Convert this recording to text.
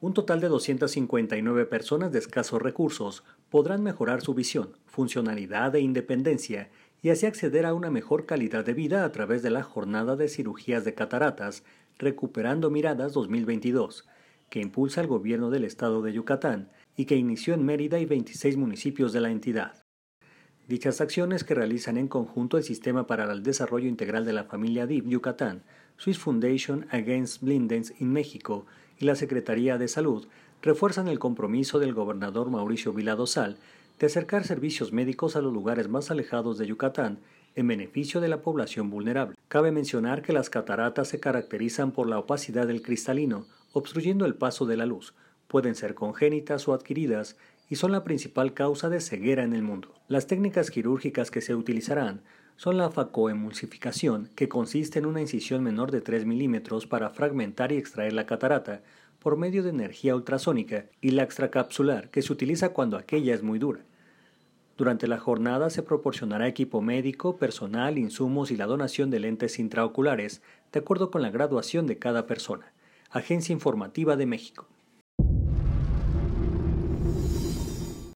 Un total de 259 personas de escasos recursos podrán mejorar su visión, funcionalidad e independencia y así acceder a una mejor calidad de vida a través de la jornada de cirugías de cataratas Recuperando Miradas 2022, que impulsa el gobierno del estado de Yucatán y que inició en Mérida y 26 municipios de la entidad. Dichas acciones que realizan en conjunto el Sistema para el Desarrollo Integral de la Familia DIP Yucatán, Swiss Foundation Against Blindness in México y la Secretaría de Salud refuerzan el compromiso del gobernador Mauricio Vila Dosal de acercar servicios médicos a los lugares más alejados de Yucatán en beneficio de la población vulnerable. Cabe mencionar que las cataratas se caracterizan por la opacidad del cristalino, obstruyendo el paso de la luz. Pueden ser congénitas o adquiridas y son la principal causa de ceguera en el mundo. Las técnicas quirúrgicas que se utilizarán son la facoemulsificación, que consiste en una incisión menor de 3 milímetros para fragmentar y extraer la catarata por medio de energía ultrasónica, y la extracapsular, que se utiliza cuando aquella es muy dura. Durante la jornada se proporcionará equipo médico, personal, insumos y la donación de lentes intraoculares, de acuerdo con la graduación de cada persona. Agencia Informativa de México.